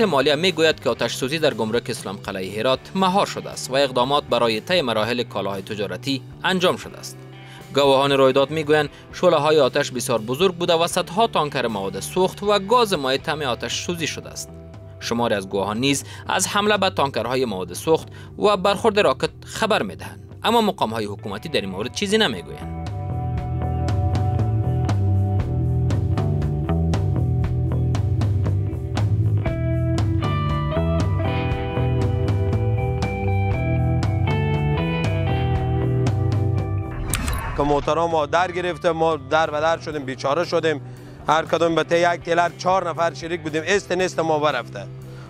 وزارت مالیه میگوید که آتش سوزی در گمرک اسلام قلعه هرات مهار شده است و اقدامات برای طی مراحل کالاهای تجارتی انجام شده است. گواهان می میگویند شعله های آتش بسیار بزرگ بوده و صدها تانکر مواد سوخت و گاز مایع تم آتش سوزی شده است. شماری از گواهان نیز از حمله به تانکرهای مواد سوخت و برخورد راکت خبر میدهند اما مقام های حکومتی در این مورد چیزی نمیگویند که محترم ما در گرفته ما در و در شدیم بیچاره شدیم هر کدوم به ته یک تیلر چهار نفر شریک بودیم است نیست ما برفته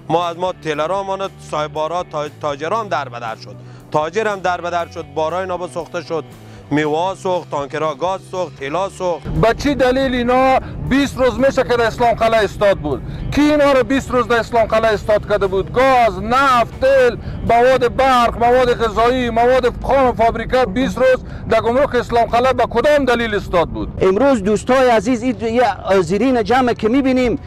ما از ما تیلرا ماند صاحبارا تاجرام در بدر شد تاجر هم در بدر شد بارای نابا سوخته شد میوه سوخت تانکرا گاز سوخت تیلا سوخت به چی دلیل اینا 20 روز میشه که در اسلام قلعه استاد بود کی اینا رو 20 روز در اسلام قلعه استاد کرده بود گاز نفت تل، مواد برق مواد غذایی مواد خام فابریکا 20 روز در گمرک اسلام قلعه به کدام دلیل استاد بود امروز دوستای عزیز این زیرین جمع که میبینیم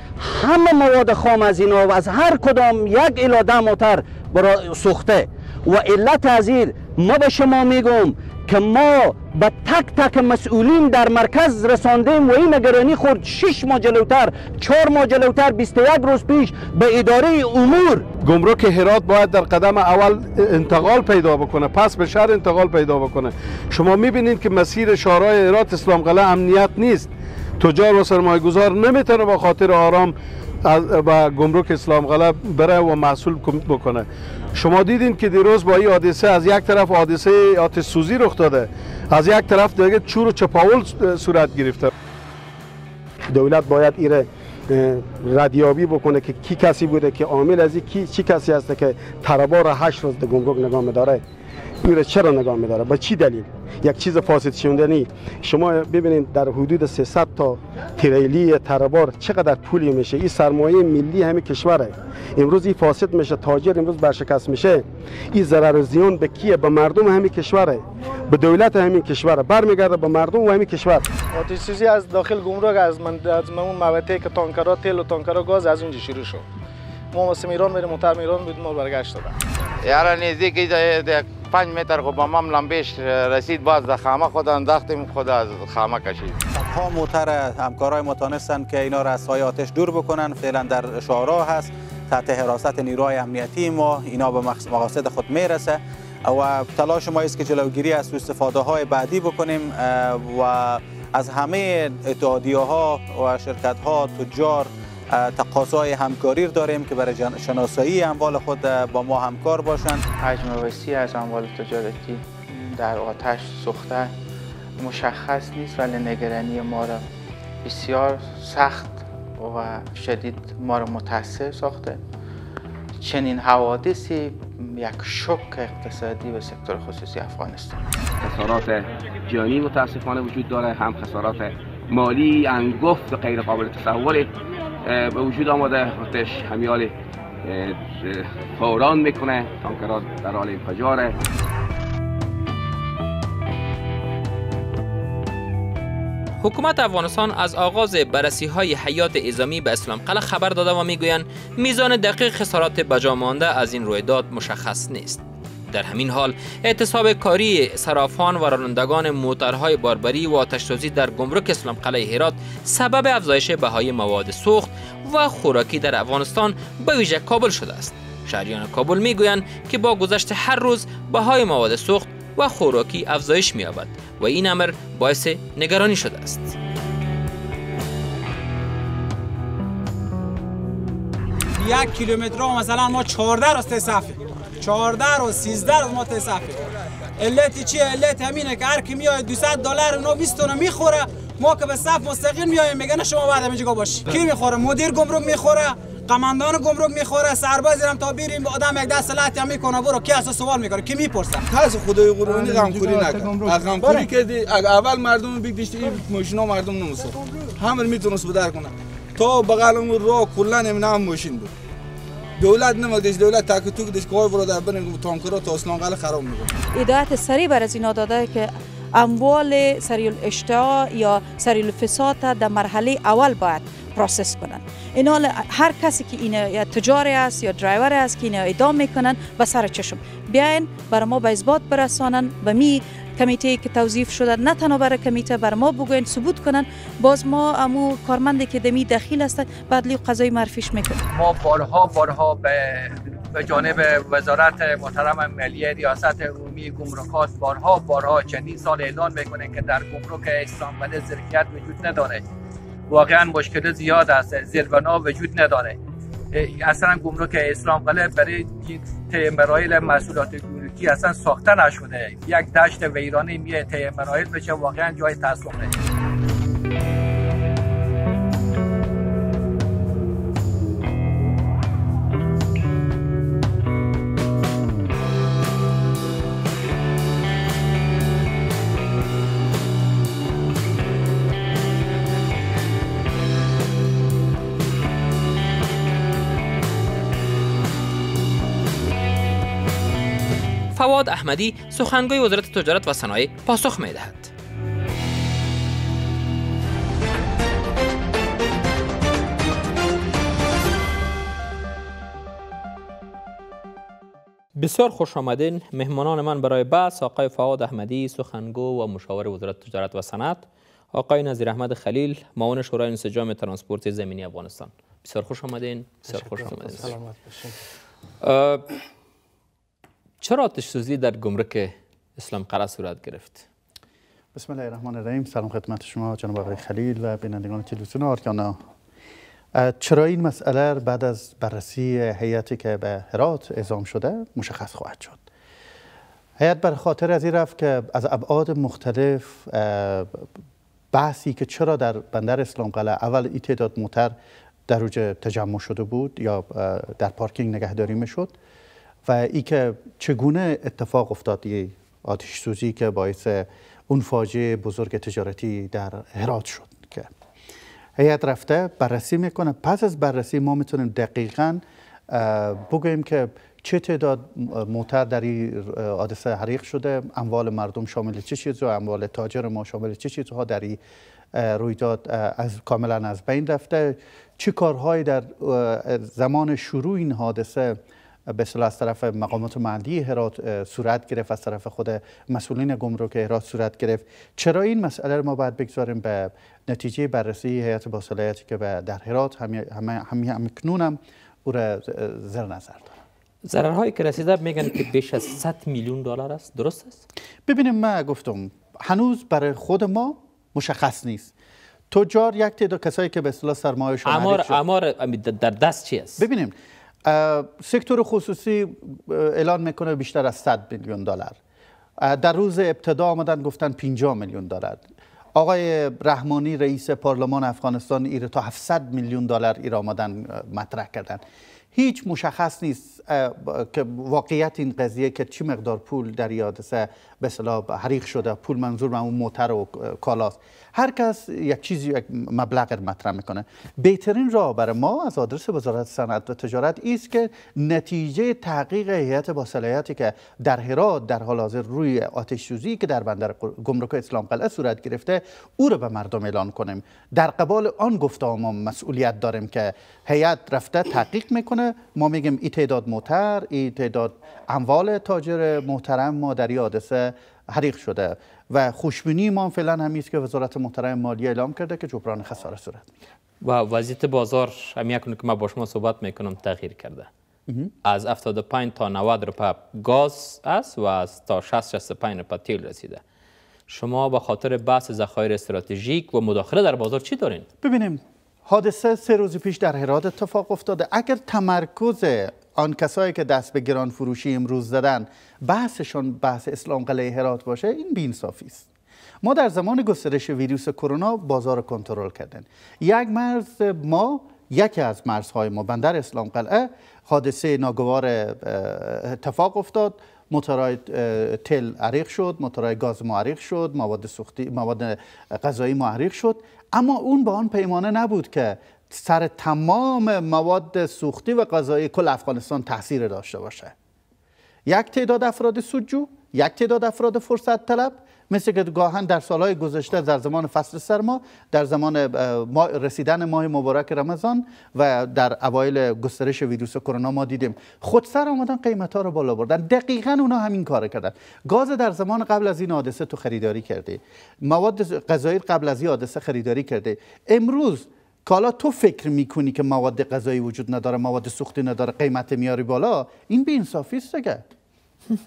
همه مواد خام از اینا و از هر کدام یک الاده موتر برای سوخته و علت ازیر ما به شما میگم که ما به تک تک مسئولین در مرکز رساندیم و این نگرانی خورد شش ماه جلوتر چهار ماه جلوتر 21 روز پیش به اداره امور گمرک هرات باید در قدم اول انتقال پیدا بکنه پس به شهر انتقال پیدا بکنه شما میبینید که مسیر شارای هرات اسلام قلعه امنیت نیست تجار و سرمایه گذار نمیتونه با خاطر آرام با گمرک اسلام غلب بره و محصول بکنه شما دیدین که دیروز با این حادثه از یک طرف حادثه آتش سوزی رخ داده از یک طرف دیگه چور و چپاول صورت گرفته دولت باید ایره ردیابی بکنه که کی کسی بوده که عامل از کی چی کسی هسته که تربار هشت روز گمرک نگاه داره این را چرا نگاه میداره با چی دلیل یک چیز فاسد شوندنی شما ببینید در حدود 300 تا تریلی تربار چقدر پولی میشه این سرمایه ملی همه کشوره امروز این فاسد میشه تاجر امروز برشکست میشه این ضرر و زیان به کیه به مردم همین کشوره به دولت همین کشور برمیگرده به مردم و همین کشور آتش سوزی از داخل گمرک از من از من موته که تانکرا تیل و تانکرا گاز از اونجا شروع شد ما واسه ایران بریم ایران بود ما برگشت دادن یارا نزدیک پنج متر خب مام لمبش رسید باز در خامه خود انداختیم خود از خامه کشید ها موتر همکارای ما تانستند که اینا را از سایه آتش دور بکنن فعلا در شعرا هست تحت حراست نیروهای امنیتی ما اینا به مقاصد خود میرسه و تلاش ما است که جلوگیری از استفاده های بعدی بکنیم و از همه اتحادیه ها و شرکت ها تجار تقاضای همکاری رو داریم که برای شناسایی اموال خود با ما همکار باشند حجم وسیع از اموال تجارتی در آتش سوخته مشخص نیست ولی نگرانی ما را بسیار سخت و شدید ما را متاثر ساخته چنین حوادثی یک شک اقتصادی به سکتور خصوصی افغانستان خسارات جانی متاسفانه وجود داره هم خسارات مالی انگفت غیر قابل تصوره به وجود آمده همیال فوران میکنه تانکرها در حال انفجاره حکومت افغانستان از آغاز بررسی های حیات ازامی به اسلام قلعه خبر داده و میگویند میزان دقیق خسارات بجا مانده از این رویداد مشخص نیست در همین حال اعتصاب کاری سرافان و رانندگان موترهای باربری و آتشسوزی در گمرک اسلام قلعه هرات سبب افزایش بهای مواد سوخت و خوراکی در افغانستان به ویژه کابل شده است شهریان کابل میگویند که با گذشت هر روز بهای مواد سوخت و خوراکی افزایش یابد و این امر باعث نگرانی شده است یک کیلومتر مثلا ما 14 راسته صفحه 14 و 13 رو ما تصفه علت چی علت همینه که هر کی میاد 200 دلار اونا 20 تومن میخوره ما که به صف مستقیم میایم میگن شما بعد همینجا باش کی بله. میخوره مدیر گمرک میخوره قماندان گمرک میخوره سربازی هم تا بیریم آدم یک دست لحت میکنه برو کی اساس سوال میکنه کی میپرسه تاز خدای قربانی بله، غمخوری نکن غمخوری بله. کردی اول مردم بیگ این ماشینا مردم نمیسه همه میتونست بدر کنه تا بغلمون رو کلا نمینام ماشین بود دولت نمیدیش دولت تاکو تو دیش کوی در بن تانکرا تا اسلام قل خراب میکنه هدایت سری بر از اینا داده که اموال سری الاشتا یا سری الفساد در مرحله اول باید پروسس کنن اینا هر کسی که این تجاری است یا درایور است که اینا ادام میکنن و سر چشم بیاین برای ما به اثبات برسانن و می کمیته که توظیف شده نه تنها برای کمیته بر ما بگوین ثبوت کنن باز ما امو کارمندی که دمی دخیل است بدلی قضای مرفیش میکنیم ما بارها بارها به به جانب وزارت محترم ملی ریاست عمومی گمرکات بارها بارها چندین سال اعلان میکنه که در گمرک اسلام بده زرکیت وجود نداره واقعا مشکل زیاد است زیربنا وجود نداره اصلا گمرک اسلام قلعه برای تیم مسئولات گمرکی اصلا ساخته نشده یک دشت ویرانه میه طی مراحل بشه واقعا جای تصمیم فواد احمدی سخنگوی وزارت تجارت و صنایع پاسخ می بسیار خوش آمدین مهمانان من برای بحث آقای فعاد احمدی سخنگو و مشاور وزارت تجارت و صنعت آقای نظیر احمد خلیل معاون شورای انسجام ترانسپورت زمینی افغانستان بسیار خوش آمدین بسیار خوش آمدین چرا آتش سوزی در گمرک اسلام قلعه صورت گرفت؟ بسم الله الرحمن الرحیم سلام خدمت شما جناب آقای خلیل و بینندگان تلویزیون آرکانا چرا این مسئله بعد از بررسی هیئتی که به هرات اعزام شده مشخص خواهد شد هیئت بر خاطر از این رفت که از ابعاد مختلف بحثی که چرا در بندر اسلام قلعه اول ای تعداد موتر در روج تجمع شده بود یا در پارکینگ نگهداری می شد و که چگونه اتفاق افتاد این آتش سوزی که باعث اون فاجعه بزرگ تجارتی در هرات شد که هیئت رفته بررسی میکنه پس از بررسی ما میتونیم دقیقا بگویم که چه تعداد موتر در این حادثه حریق شده اموال مردم شامل چه چیز و اموال تاجر ما شامل چه چیزها در این رویداد از کاملا از بین رفته چه کارهایی در زمان شروع این حادثه به از طرف مقامات محلی هرات صورت گرفت از طرف خود مسئولین گمرک هرات صورت گرفت چرا این مسئله رو ما باید بگذاریم به نتیجه بررسی هیئت باصلاحیتی که به در هرات همه همه کنون هم او را زر نظر دارم ضررهایی که رسیده میگن که بیش از 100 میلیون دلار است درست است ببینیم ما گفتم هنوز برای خود ما مشخص نیست تجار یک تعداد کسایی که به اصطلاح سرمایه امار در دست چی است ببینیم سکتور خصوصی اعلان میکنه بیشتر از 100 میلیون دلار در روز ابتدا آمدن گفتن 50 میلیون دلار آقای رحمانی رئیس پارلمان افغانستان ایر تا 700 میلیون دلار ایر آمدن مطرح کردن هیچ مشخص نیست که واقعیت این قضیه که چی مقدار پول در یادسه به حریق شده پول منظور من اون موتر و کالاست هر کس یک چیزی یک مبلغ مطرح میکنه بهترین راه برای ما از آدرس وزارت صنعت و تجارت است که نتیجه تحقیق هیئت با صلاحیتی که در هرات در حال حاضر روی آتش سوزی که در بندر گمرک اسلام قلعه صورت گرفته او را به مردم اعلان کنیم در قبال آن گفته ما مسئولیت داریم که هیئت رفته تحقیق میکنه ما میگیم این تعداد موتر این تعداد اموال تاجر محترم ما در حادثه حریق شده و خوشبینی ما فعلا همین که وزارت محترم مالی اعلام کرده که جبران خساره صورت میگیره و وضعیت بازار همین که ما با شما صحبت میکنم تغییر کرده از 75 تا 90 روپه گاز است و از تا 60 65 روپه تیل رسیده شما به خاطر بحث ذخایر استراتژیک و مداخله در بازار چی دارین ببینیم حادثه سه روز پیش در هرات اتفاق افتاده اگر تمرکز آن کسایی که دست به گران فروشی امروز زدن بحثشون بحث اسلام قلعه هرات باشه این بی‌انصافی است ما در زمان گسترش ویروس کرونا بازار کنترل کردن یک مرز ما یکی از مرزهای ما بندر اسلام قلعه حادثه ناگوار اتفاق افتاد موتورهای تل عریق شد موتورهای گاز معریق شد مواد سوختی مواد غذایی معریق شد اما اون به آن پیمانه نبود که سر تمام مواد سوختی و غذایی کل افغانستان تاثیر داشته باشه یک تعداد افراد سودجو یک تعداد افراد فرصت طلب مثل که گاهن در سالهای گذشته در زمان فصل سرما در زمان رسیدن ماه مبارک رمضان و در اوایل گسترش ویروس کرونا ما دیدیم سر آمدن قیمت ها رو بالا بردن دقیقا اونا همین کار کردن گاز در زمان قبل از این حادثه تو خریداری کرده مواد غذایی قبل از این حادثه خریداری کرده. امروز کالا تو فکر میکنی که مواد غذایی وجود نداره مواد سوختی نداره قیمت میاری بالا این انصافی است دیگه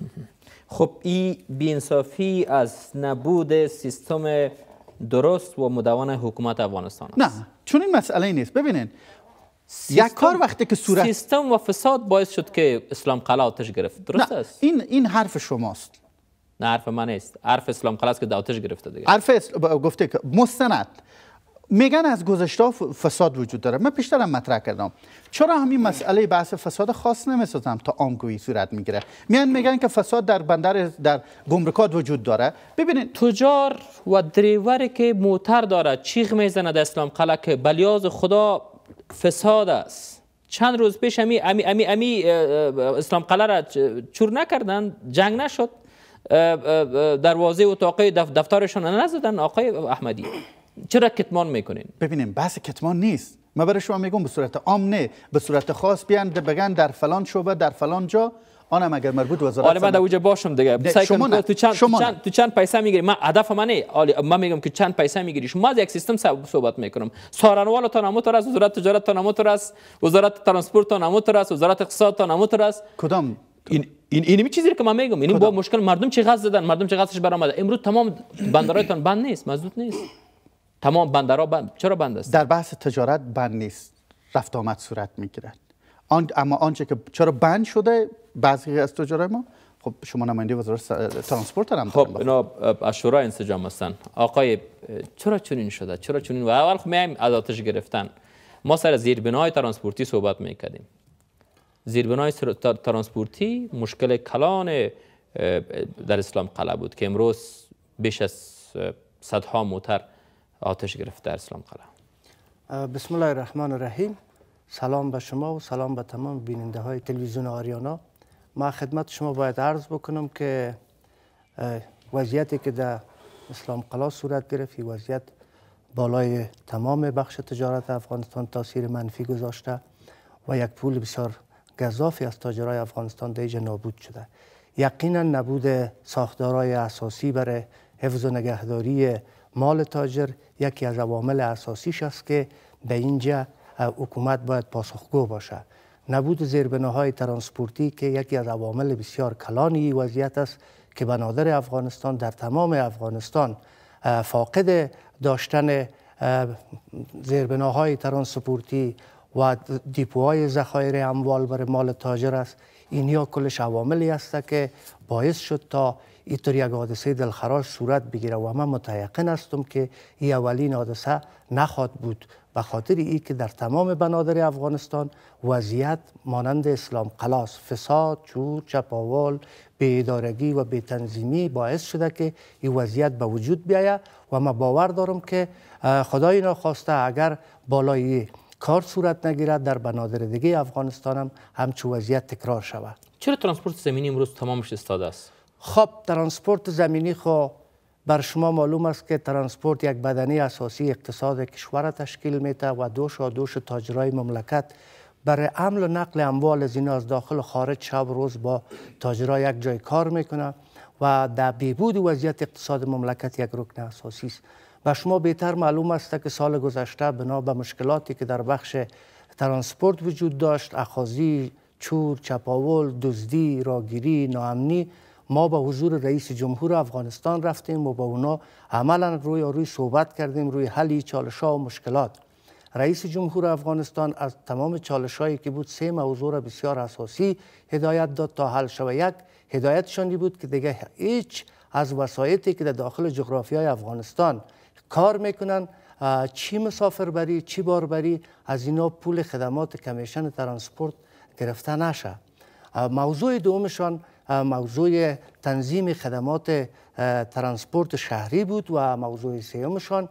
خب این انصافی از نبود سیستم درست و مدوان حکومت افغانستان است نه چون این مسئله نیست ببینین سیستم یک کار وقتی که صورت سیستم و فساد باعث شد که اسلام قلا آتش گرفت درست است این این حرف شماست نه حرف من نیست حرف اسلام قلا است که آتش گرفته دیگه حرف گفته که مستند میگن از گذشته فساد وجود داره من پیشترم مطرح کردم چرا همین مسئله بحث فساد خاص نمیسازم تا آمگویی صورت میگیره میان میگن که فساد در بندر در گمرکات وجود داره ببینید تجار و دریوری که موتر داره چیغ میزند اسلام قلعه که بلیاز خدا فساد است چند روز پیش امی امی امی, امی اسلام قلعه را چور نکردن جنگ نشد دروازه اتاقی دف دفترشون نزدن آقای احمدی چرا کتمان میکنین ببینیم بحث کتمان نیست ما برای شما میگم به صورت عام نه به صورت خاص بیان بگن در فلان شعبه در فلان جا آنم اگر مربوط وزارت آره من اوجه باشم دیگه شما نه. تو چند شما چند تو چند پیسه میگیری من هدف من نه آره، من میگم که چند پیسه میگیری شما از یک سیستم صحبت میکنم سارنوال تا نموتر از وزارت تجارت تا است وزارت ترانسپورت تا نمو است وزارت اقتصاد تا است کدام این این چیزی که من میگم این با مشکل مردم چی غز دادن مردم چی غزش برآمده امروز تمام بندرایتون بند نیست مزدود نیست تمام بندرها بند. چرا بند است در بحث تجارت بند نیست رفت آمد صورت میگیرد آن اما آنچه که چرا بند شده بعضی از تجارت ما خب شما نماینده وزارت ترانسپورت هم خب اینا از شورا انسجام آقای چرا چنین شده چرا چنین و اول خب میایم از آتش گرفتن ما سر زیربنای ترانسپورتی صحبت میکردیم زیربنای ترانسپورتی مشکل کلان در اسلام قلعه بود که امروز بیش از صدها موتر آتش گرفت در اسلام قلعه بسم الله الرحمن الرحیم سلام به شما و سلام به تمام بیننده های تلویزیون آریانا ما خدمت شما باید عرض بکنم که وضعیتی که در اسلام قلعه صورت گرفت وضعیت بالای تمام بخش تجارت افغانستان تاثیر منفی گذاشته و یک پول بسیار گذافی از تاجرای افغانستان دیجه نابود شده یقینا نبود ساختارهای اساسی برای حفظ و نگهداری مال تاجر یکی از عوامل اساسیش است که به اینجا حکومت باید پاسخگو باشه نبود زیربناهای ترانسپورتی که یکی از عوامل بسیار کلانی وضعیت است که بنادر افغانستان در تمام افغانستان فاقد داشتن زیربناهای ترانسپورتی و دیپوهای ذخایر اموال بر مال تاجر است یا کلش عواملی است که باعث شد تا اینطور یک حادثه دلخراش صورت بگیره و من متیقن هستم که این اولین حادثه نخواد بود به خاطر ای که در تمام بنادر افغانستان وضعیت مانند اسلام قلاس فساد چور چپاول بیدارگی و تنظیمی باعث شده که این وضعیت به وجود بیاید و من باور دارم که خدای نخواسته اگر بالای کار صورت نگیرد در بنادر دیگه افغانستان هم همچو وضعیت تکرار شود چرا ترانسپورت زمینی امروز تمامش استاده است خب ترانسپورت زمینی خو بر شما معلوم است که ترانسپورت یک بدنی اساسی اقتصاد کشور تشکیل میده و دوش و دوش تاجرای مملکت برای عمل و نقل اموال از از داخل و خارج شب روز با تاجرا یک جای کار میکنه و در بیبود وضعیت اقتصاد مملکت یک رکن اساسی است و شما بهتر معلوم است که سال گذشته بنا به مشکلاتی که در بخش ترانسپورت وجود داشت اخازی، چور چپاول دزدی راگیری ناامنی ما با حضور رئیس جمهور افغانستان رفتیم و با اونا عملا روی روی صحبت کردیم روی حلی چالش ها و مشکلات رئیس جمهور افغانستان از تمام چالش هایی که بود سه موضوع را بسیار اساسی هدایت داد تا حل شود یک شانی بود که دیگه هیچ از وسایتی که در داخل جغرافی های افغانستان کار میکنن چی مسافربری چی باربری از اینا پول خدمات کمیشن ترانسپورت گرفته نشه موضوع دومشان موضوع تنظیم خدمات ترانسپورت شهری بود و موضوع شان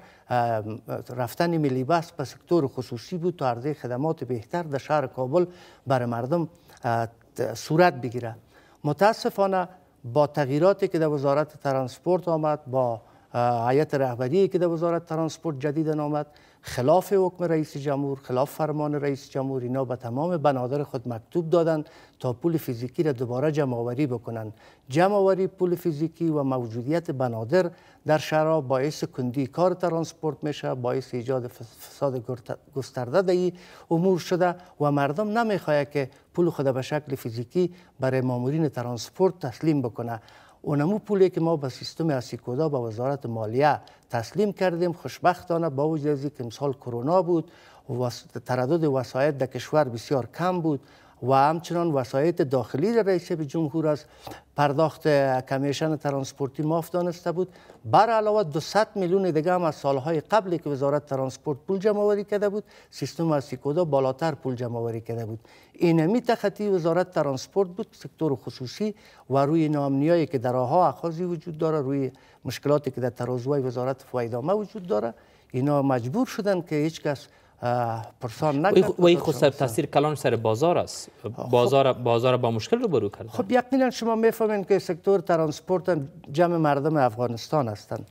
رفتن ملی بس به سکتور خصوصی بود تا عرضه خدمات بهتر در شهر کابل بر مردم صورت بگیره متاسفانه با تغییراتی که در وزارت ترانسپورت آمد با عیت رهبری که در وزارت ترانسپورت جدید آمد خلاف حکم رئیس جمهور خلاف فرمان رئیس جمهور اینا به تمام بنادر خود مکتوب دادن تا پول فیزیکی را دوباره جمع آوری بکنن جمع آوری پول فیزیکی و موجودیت بنادر در شهرها باعث کندی کار ترانسپورت میشه باعث ایجاد فساد گسترده ای امور شده و مردم نمیخواه که پول خود به شکل فیزیکی برای مامورین ترانسپورت تسلیم بکنه اونمو پولی که ما به سیستم اسیکودا با وزارت مالیه تسلیم کردیم خوشبختانه با وجود از که امسال کرونا بود و تردد وسایت در کشور بسیار کم بود و همچنان وسایت داخلی در رئیس جمهور از پرداخت کمیشن ترانسپورتی ماف دانسته بود بر علاوه 200 میلیون دیگه هم از سالهای قبلی که وزارت ترانسپورت پول جمع آوری کرده بود سیستم اسیکودا بالاتر پول جمع آوری کرده بود اینمی تخطی وزارت ترانسپورت بود سکتور خصوصی و روی نامنیایی که در آها اخاذی وجود داره روی مشکلاتی که در ترازوهای وزارت فایدامه وجود داره اینا مجبور شدن که هیچ پرسان و این خود تاثیر کلان سر بازار است بازار بازار با مشکل رو برو کرد خب یقینا شما میفهمین که سکتور ترانسپورت هم جمع مردم افغانستان هستند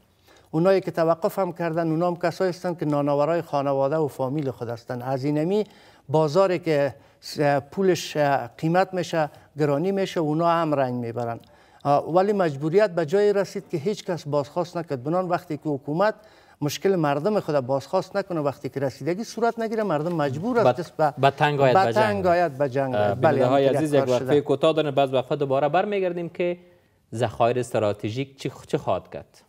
اونایی که توقف هم کردن اونا هم کسایی هستند که ناناورای خانواده و فامیل خود هستند از اینمی بازاری که پولش قیمت میشه گرانی میشه اونا هم رنگ میبرن ولی مجبوریت به جایی رسید که هیچ کس بازخواست نکرد بنان وقتی که حکومت مشکل مردم خود بازخواست نکنه وقتی که رسیدگی صورت نگیره مردم مجبور است به با تنگ آید به جنگ, آید با جنگ بله های یعنی عزیز یک وقفه کوتاه دارن بعد وقفه دوباره برمیگردیم که ذخایر استراتژیک چی چه خواهد کرد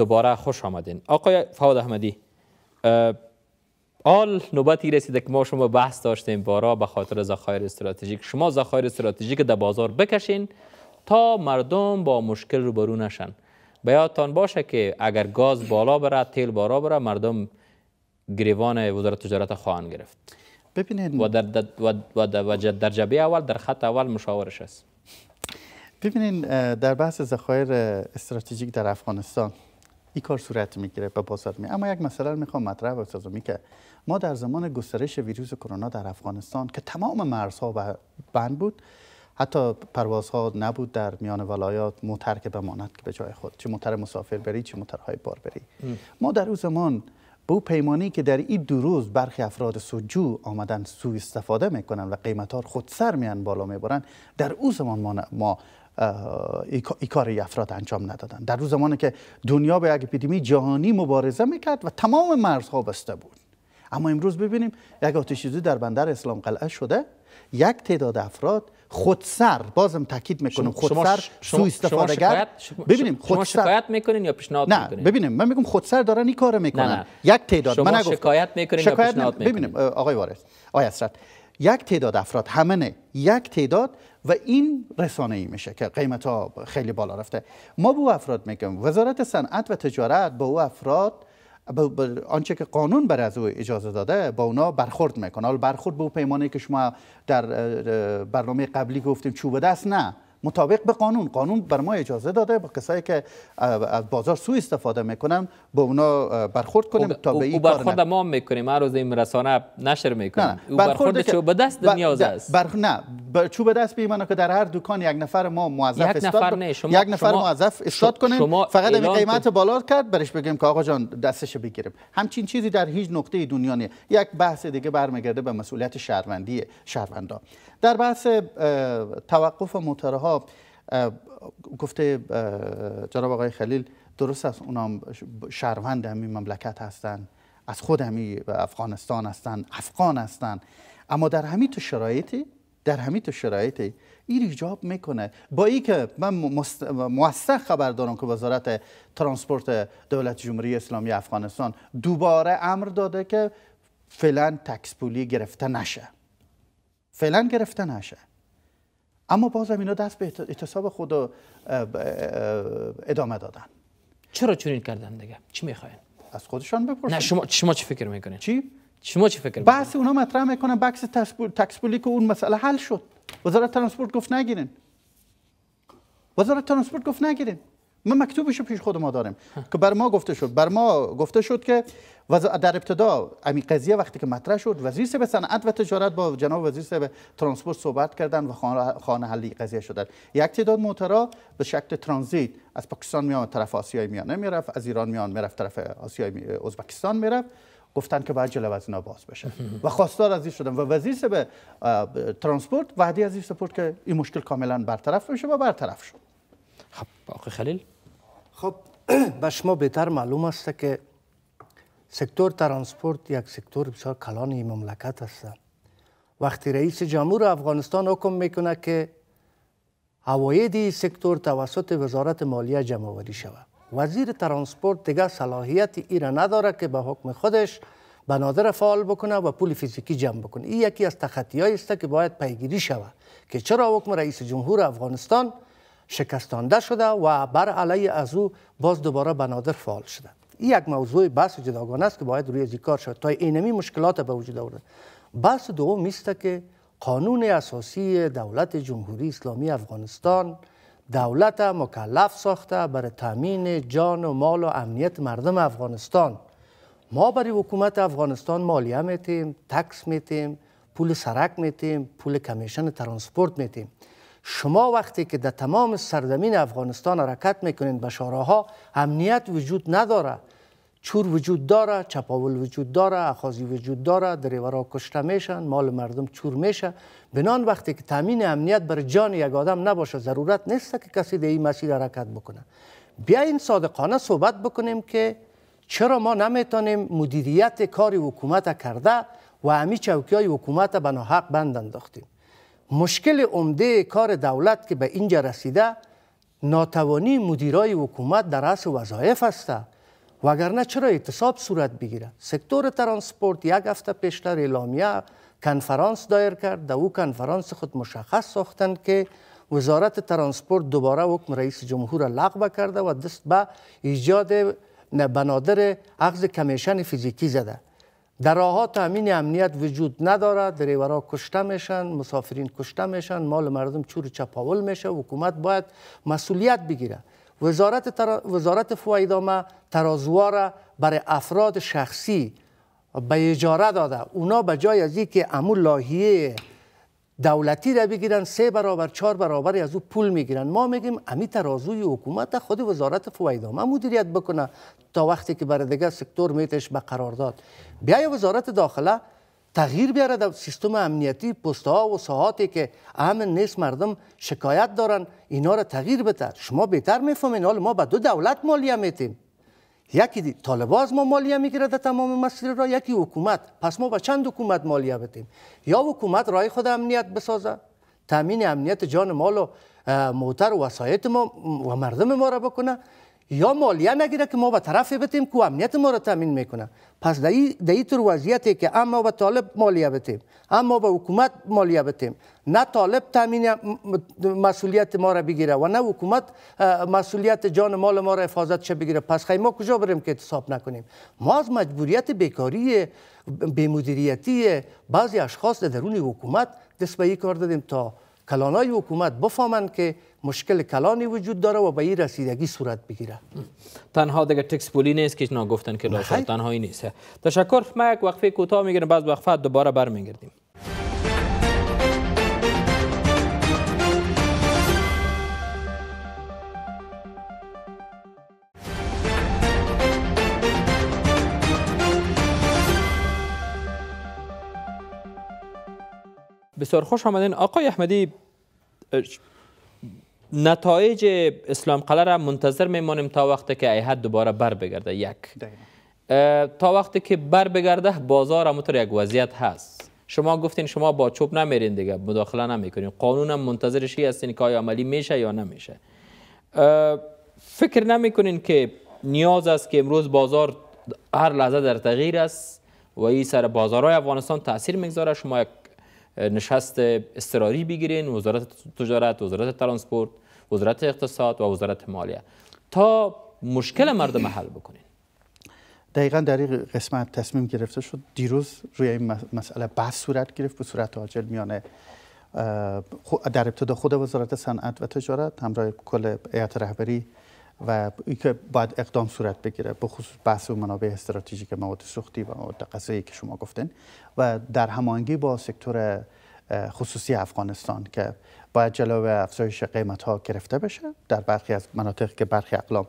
دوباره خوش آمدین آقای فواد احمدی آل نوبتی رسید که ما شما بحث داشتیم بارا به خاطر ذخایر استراتژیک شما ذخایر استراتژیک در بازار بکشین تا مردم با مشکل روبرو نشن به یادتان باشه که اگر گاز بالا بره تیل بالا بره مردم گریوان وزارت تجارت خواهند گرفت ببینید و در, در, جبه اول در خط اول مشاورش است ببینید در بحث ذخایر استراتژیک در افغانستان این کار صورت میگیره به بازار می اما یک مسئله میخوام مطرح بسازم که ما در زمان گسترش ویروس کرونا در افغانستان که تمام مرزها بند بود حتی پروازها نبود در میان ولایات موتر که بماند که به جای خود چه موتر مسافر بری چه موترهای بار بری ما در اون زمان به پیمانی که در این دو روز برخی افراد سوجو آمدن سوء استفاده میکنن و قیمتار سر میان بالا میبرن در او زمان ما ای کار افراد انجام ندادن در روز زمانی که دنیا به اپیدمی جهانی مبارزه میکرد و تمام مرزها بسته بود اما امروز ببینیم یک آتش در بندر اسلام قلعه شده یک تعداد افراد خودسر بازم تاکید میکنم خودسر سوء استفاده ببینیم خودسر شما شکایت میکنین یا پیشنهاد ببینیم من میگم خودسر دارن این کارو میکنن نه یک تعداد شما من شکایت میکنین یا پیشنهاد میکنین ببینیم آقای وارث آقای اسرت یک تعداد افراد همه یک تعداد و این رسانه ای میشه که قیمت ها خیلی بالا رفته ما به او افراد میگم وزارت صنعت و تجارت به او افراد آنچه که قانون بر از او اجازه داده با اونا برخورد میکنه حالا برخورد به او پیمانه که شما در برنامه قبلی گفتیم چوب دست نه مطابق به قانون قانون بر ما اجازه داده با کسایی که از بازار سوء استفاده میکنن با اونا برخورد کنیم تا به این برخورد ما میکنیم هر روز این رسانه نشر میکنیم او برخورد چوب دست نیاز است برخ... نه چوب دست به که در هر دکان یک نفر ما موظف یک نفر نه یک نفر موظف استاد کنیم فقط این قیمت بالا کرد برش بگیم که آقا جان دستش بگیریم همچین چیزی در هیچ نقطه دنیا یک بحث دیگه برمیگرده به مسئولیت شهروندی شهروندا در بحث توقف موترها گفته جناب آقای خلیل درست است اونام شهروند همین مملکت هستند از خود همی افغانستان هستند افغان هستند اما در همین تو شرایطی در همین تو شرایطی این ریجاب میکنه با ای که من موثق خبر دارم که وزارت ترانسپورت دولت جمهوری اسلامی افغانستان دوباره امر داده که فعلا تکس پولی گرفته نشه فعلا گرفته نشه اما هم اینا دست به اعتصاب خود ادامه دادن چرا چنین کردن دیگه چی میخواین از خودشان بپرسید نه شما شما چی فکر میکنین چی شما چی فکر بحث اونا مطرح میکنن بکس تکسپولی که اون مسئله حل شد وزارت ترانسپورت گفت نگیرین وزارت ترانسپورت گفت نگیرین ما مکتوبش پیش خود ما داریم که بر ما گفته شد بر ما گفته شد که و در ابتدا امی قضیه وقتی که مطرح شد وزیر صاحب صنعت و تجارت با جناب وزیر صاحب ترانسپورت صحبت کردن و خانه حلی قضیه شدن یک تعداد موترا به شکل ترانزیت از پاکستان میان طرف آسیای میانه میرفت از ایران میان میرفت طرف آسیای ازبکستان میرفت گفتن که باید جلو از اینا باز بشه و خواستار از این شدن و وزیر به ترانسپورت وعده از سپورت که این مشکل کاملا برطرف میشه و برطرف شد خب آقای خلیل خب به شما بهتر معلوم است که سکتور ترانسپورت یک سکتور بسیار کلان این مملکت است وقتی رئیس جمهور افغانستان حکم میکنه که عواید این سکتور توسط وزارت مالیه جمع آوری شود وزیر ترانسپورت دیگه صلاحیت ای را نداره که به حکم خودش بنادر فعال بکنه و پول فیزیکی جمع بکنه این یکی از تخطی است که باید پیگیری شود که چرا حکم رئیس جمهور افغانستان شکستانده شده و بر علیه از او باز دوباره بنادر فعال شده این یک موضوع بحث جداگانه است که باید روی کار شد تا اینمی مشکلات به وجود آورد بحث دوم میست که قانون اساسی دولت جمهوری اسلامی افغانستان دولت مکلف ساخته بر تامین جان و مال و امنیت مردم افغانستان ما برای حکومت افغانستان مالیه میتیم تکس میتیم پول سرک میتیم پول کمیشن ترانسپورت میتیم شما وقتی که در تمام سرزمین افغانستان حرکت میکنین به ها امنیت وجود نداره چور وجود داره چپاول وجود داره اخازی وجود داره دریورا کشته میشن مال مردم چور میشه بنان وقتی که تامین امنیت بر جان یک آدم نباشه ضرورت نیست که کسی در این مسیر حرکت بکنه بیاین صادقانه صحبت بکنیم که چرا ما نمیتونیم مدیریت کار حکومت کرده و همی چوکی های حکومت بناحق بند انداختیم مشکل عمده کار دولت که به اینجا رسیده ناتوانی مدیرای حکومت در اصل وظایف هسته اگر نه چرا اعتصاب صورت بگیره سکتور ترانسپورت یک هفته پیشتر اعلامیه کنفرانس دایر کرد در دا او کنفرانس خود مشخص ساختند که وزارت ترانسپورت دوباره حکم رئیس جمهور لغو کرده و دست به ایجاد بنادر عقض کمیشن فیزیکی زده در ها تامین امنیت وجود نداره دریورا کشته میشن مسافرین کشته میشن مال مردم چور چپاول میشه حکومت باید مسئولیت بگیره وزارت, تر... وزارت فوایدامه ترازوار برای افراد شخصی به اجاره داده اونا به جای از که امو لاهیه دولتی را بگیرن سه برابر چهار برابر از او پول میگیرن ما میگیم امی ترازوی حکومت خود وزارت فوایدامه مدیریت بکنه تا وقتی که برای دیگه سکتور میتش به قرار داد بیای وزارت داخله تغییر بیاره در سیستم امنیتی پست ها و ساعاتی که امن نیست مردم شکایت دارن اینا را تغییر بده شما بهتر میفهمین حال ما به دو دولت مالیه میتیم یکی طالبا از ما مالیه میگیره در تمام مسیر را یکی حکومت پس ما به چند حکومت مالیه بتیم یا حکومت رای خود امنیت بسازه تامین امنیت جان مال و موتر و وسایت ما و مردم ما را بکنه یا مالیه نگیره که ما به طرف بتیم که امنیت ما را تامین میکنه پس در این طور وضعیتی که اما به طالب مالیه بتیم اما به حکومت مالیه بتیم نه طالب تامین مسئولیت ما را بگیره و نه حکومت مسئولیت جان مال ما را حفاظت شه بگیره پس خیلی ما کجا بریم که اتصاب نکنیم ما از مجبوریت بیکاری بیمدیریتی بعضی اشخاص در درون حکومت دست به کار دادیم تا کلانای حکومت بفهمند که مشکل کلانی وجود داره و به این رسیدگی صورت بگیره تنها دیگه تکس پولی نیست که نه گفتن که لازم تنهایی نیست تشکر ما یک وقفه کوتاه میگیریم بعد وقفه دوباره برمیگردیم بسیار خوش آمدین آقای احمدی نتایج اسلام قلعه را منتظر میمانیم تا وقتی که ایحد دوباره بر بگرده یک تا وقتی که بر بگرده بازار همونطور یک وضعیت هست شما گفتین شما با چوب نمیرین دیگه مداخله نمیکنین قانون هم منتظرشی هستین که آیا عملی میشه یا نمیشه فکر نمیکنین که نیاز است که امروز بازار هر لحظه در تغییر است و این سر بازارهای افغانستان تاثیر میگذاره شما نشست استراری بگیرین وزارت تجارت وزارت ترانسپورت وزارت اقتصاد و وزارت مالیه تا مشکل مردم حل بکنین دقیقا در این قسمت تصمیم گرفته شد دیروز روی این مسئله بحث صورت گرفت به صورت عاجل میانه در ابتدا خود وزارت صنعت و تجارت همراه کل هیئت رهبری و اینکه باید اقدام صورت بگیره به خصوص بحث و منابع استراتژیک مواد سوختی و مواد غذایی که شما گفتین و در هماهنگی با سکتور خصوصی افغانستان که باید جلو افزایش قیمت ها گرفته بشه در برخی از مناطق که برخی اقلام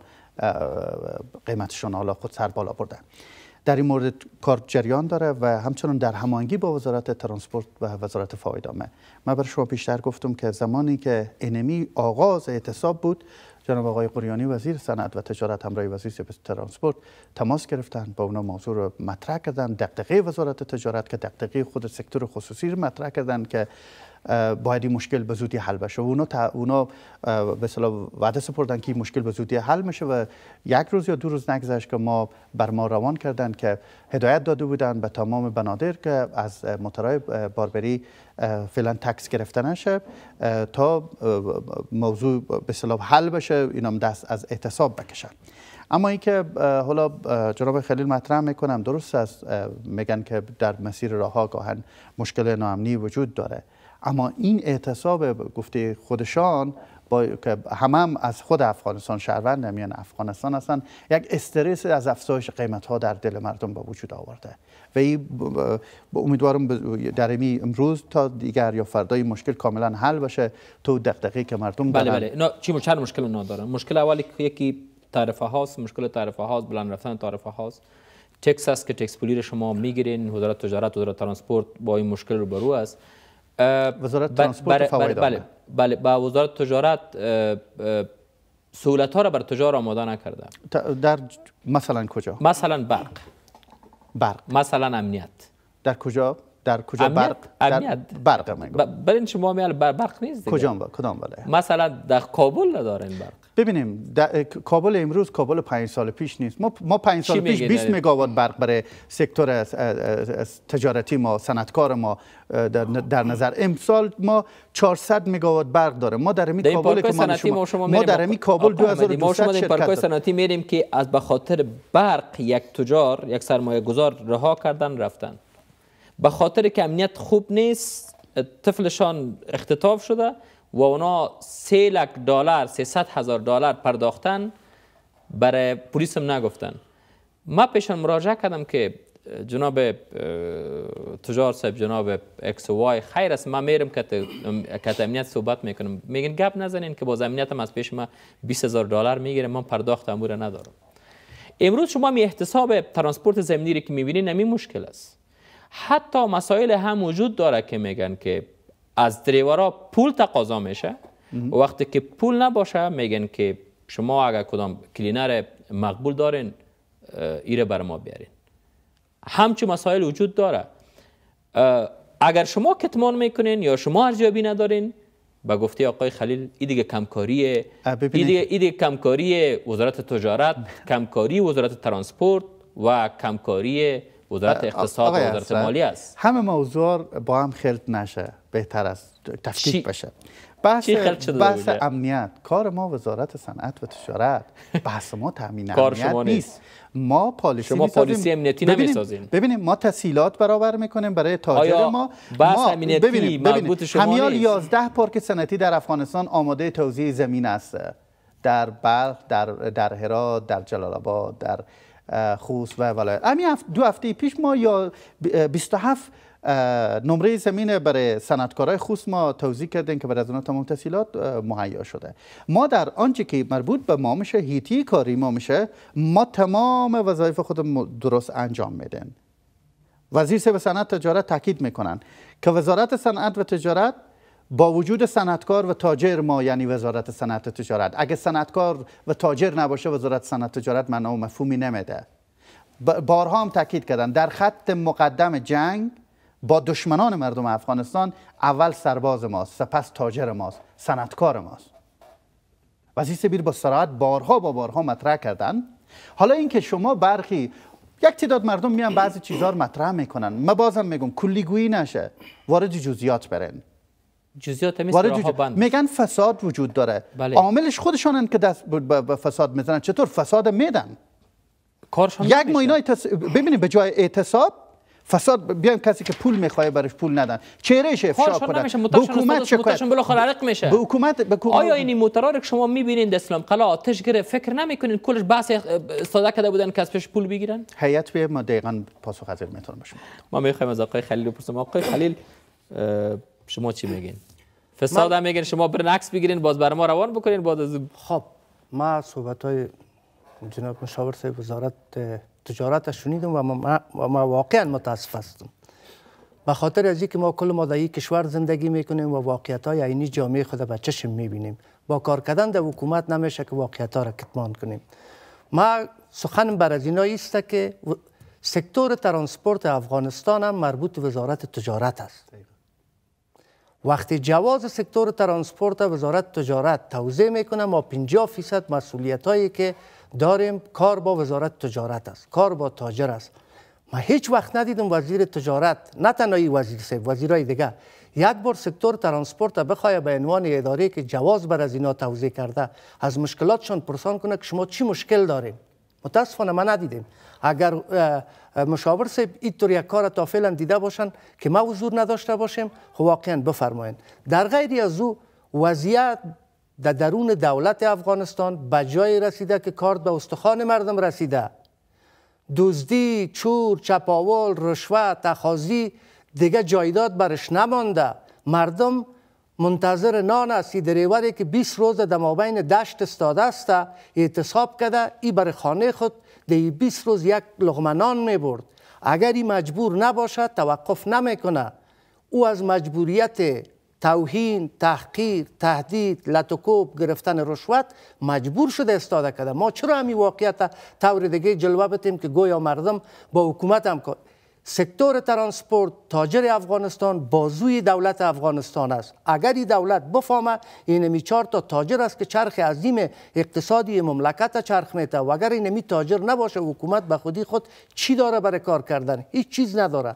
قیمتشون حالا خود سر بالا برده در این مورد کار جریان داره و همچنان در هماهنگی با وزارت ترانسپورت و وزارت فایدامه من برای شما بیشتر گفتم که زمانی که انمی e آغاز اعتصاب بود جناب آقای قریانی وزیر صنعت و تجارت همراهی وزیر سپس ترانسپورت تماس گرفتن با اونا موضوع رو مطرح کردن دقدقه وزارت تجارت که دقدقه خود سکتور خصوصی رو مطرح کردن که باید این مشکل به زودی حل بشه و اونا, تا اونا به وعده سپردن که این مشکل به زودی حل میشه و یک روز یا دو روز نگذشت که ما بر ما روان کردن که هدایت داده بودن به تمام بنادر که از موترهای باربری فعلا تکس گرفته نشه تا موضوع به حل بشه اینم دست از اعتصاب بکشن اما اینکه حالا جناب خلیل مطرح میکنم درست است میگن که در مسیر راه ها گاهن مشکل نامنی وجود داره اما این اعتصاب گفته خودشان با که هم, هم از خود افغانستان شهروند میان یعنی افغانستان هستن یک استرس از افزایش قیمت ها در دل مردم با وجود آورده و با امیدوارم در امی امروز تا دیگر یا فردا این مشکل کاملا حل بشه تو دغدغه که مردم بله بله نه چی چند مشکل اونا دارن مشکل اولی یکی تعرفه هاست مشکل تعرفه هاست بلند رفتن تعرفه هاست تکس که تکس شما میگیرین حضرت تجارت حضرت ترانسپورت با این مشکل رو برو است وزارت بله، ترانسپورت بله بله،, بله, بله با وزارت تجارت سهولت ها را بر تجار آماده نکرده در مثلا کجا مثلا برق برق مثلا امنیت در کجا در کجا امنیت؟ برق امنیت برق گفت برین شما میال برق نیست دیگه کجا با کدام بله مثلا در کابل نداره برق ببینیم کابل امروز کابل پنج سال پیش نیست ما, ما پنج سال پیش 20 مگاوات برق برای سکتور از، تجارتی ما صنعتکار ما در, در نظر امسال ما 400 مگاوات برق داره ما در می کابل که ما شما, ما در می کابل 2200 شرکت پارک صنعتی میریم که از به خاطر برق یک تجار یک سرمایه گذار رها کردن رفتن به خاطر که امنیت خوب نیست طفلشان اختطاف شده و اونا سه لک دلار 300 هزار دلار پرداختن برای پلیس هم نگفتن ما پیشان مراجعه کردم که جناب تجار صاحب جناب اکس وای خیر است ما میرم که امنیت صحبت میکنم میگن گپ نزنین که با امنیت از پیش ما 20 هزار دلار میگیره من پرداخت امور ندارم امروز شما می احتساب ترانسپورت زمینی که میبینین نمی مشکل است حتی مسائل هم وجود داره که میگن که از دریورا پول تقاضا میشه و وقتی که پول نباشه میگن که شما اگر کدام کلینر مقبول دارین ایره بر ما بیارین همچه مسائل وجود داره اگر شما کتمان میکنین یا شما ارزیابی ندارین به گفته آقای خلیل ای دیگه کمکاری ای دیگه, ای کمکاری وزارت تجارت کمکاری وزارت ترانسپورت و کمکاری وزارت اقتصاد و وزارت مالی است همه موضوع با هم خلط نشه بهتر است تفکیک بشه بحث, بحث امنیت کار ما وزارت صنعت و تجارت بحث ما تامین امنیت نیست ما پالیسی شما پالیسی امنیتی نمیسازیم ببینیم ما تسهیلات برابر میکنیم برای تاجر ما بحث ما امنیتی ببینیم, ببینیم. شما 11 پارک صنعتی در افغانستان آماده توزیع زمین است در بلخ در در هرات در جلال آباد در خوست و ولایت همین دو هفته پیش ما یا 27 نمره زمین برای صنعتکارهای خوست ما توضیح کردیم که برای از تمام تحصیلات مهیا شده ما در آنچه که مربوط به ما هیتی کاری ما میشه ما تمام وظایف خود درست انجام میدن. وزیر سه صنعت تجارت تاکید میکنن که وزارت صنعت و تجارت با وجود صنعتکار و تاجر ما یعنی وزارت صنعت تجارت اگه صنعتکار و تاجر نباشه وزارت صنعت تجارت معنا و مفهومی نمیده بارها هم تاکید کردن در خط مقدم جنگ با دشمنان مردم افغانستان اول سرباز ماست سپس تاجر ماست صنعتکار ماست وزیر سبیر با سرعت بارها با بارها مطرح کردن حالا اینکه شما برخی یک تعداد مردم میان بعضی چیزها رو مطرح میکنن ما بازم میگم کلیگویی نشه وارد جزئیات برن جزئیات مثل بند میگن فساد وجود داره بله. عاملش خودشانن که دست به فساد میزنن چطور فساد میدن کارشان یک ماینا اینا به جای اعتصاب فساد بیایم کسی که پول میخواد برش پول ندن چهرهش افشا کنن به حکومت چه بالاخره عرق میشه به حکومت به آیا این موتورار که شما میبینید در اسلام قلا آتش گرفت فکر نمیکنین کلش بحث ساده کرده بودن که از پیش پول بگیرن هیئت به ما دقیقاً پاسخ از میتونم بشم ما میخوایم از آقای خلیل بپرسم آقای خلیل شما چی میگین فساد هم میگین شما برن عکس بگیرین باز بر ما روان بکنین بعد از خب ما صحبت های جناب مشاور صاحب وزارت تجارت شنیدم و ما, و ما واقعا متاسف هستم به خاطر از اینکه ما کل ما در کشور زندگی میکنیم و واقعیت های عینی جامعه خود به چشم میبینیم با کار کردن در حکومت نمیشه که واقعیت ها را کتمان کنیم ما سخن بر از است که سکتور ترانسپورت افغانستان هم مربوط وزارت تجارت است وقتی جواز سکتور ترانسپورت وزارت تجارت توضیح میکنه ما 50 فیصد مسئولیت هایی که داریم کار با وزارت تجارت است کار با تاجر است ما هیچ وقت ندیدم وزیر تجارت نه تنهایی وزیر سیب وزیرای دیگه یک بار سکتور ترانسپورت بخواه به عنوان اداره که جواز بر از اینا توضیح کرده از مشکلاتشان پرسان کنه که شما چی مشکل داریم متاسفانه ما ندیدیم اگر مشاور سیب اینطور یک کار تا فعلا دیده باشن که ما حضور نداشته باشیم خب واقعا بفرمایند در غیر از او وضعیت در درون دولت افغانستان به جای رسیده که کارت به استخوان مردم رسیده دزدی چور چپاول رشوه، تخازی دیگه جایداد برش نمانده مردم منتظر نان است استی دریوری که 20 روز در مابین دشت استاده است اعتصاب کرده ای بر خانه خود در 20 روز یک لغمه نان می برد اگر ای مجبور نباشد توقف نمیکنه او از مجبوریت توهین، تحقیر، تهدید، لطکوب، گرفتن رشوت مجبور شده استاده کرده ما چرا همی واقعیت طور دیگه جلوه بتیم که گویا مردم با حکومت هم سکتور ترانسپورت تاجر افغانستان بازوی دولت افغانستان است اگر این دولت بفهمه این می تا تاجر است که چرخ عظیم اقتصادی مملکت چرخ میته و اگر این تاجر نباشه حکومت به خودی خود چی داره برای کار کردن هیچ چیز نداره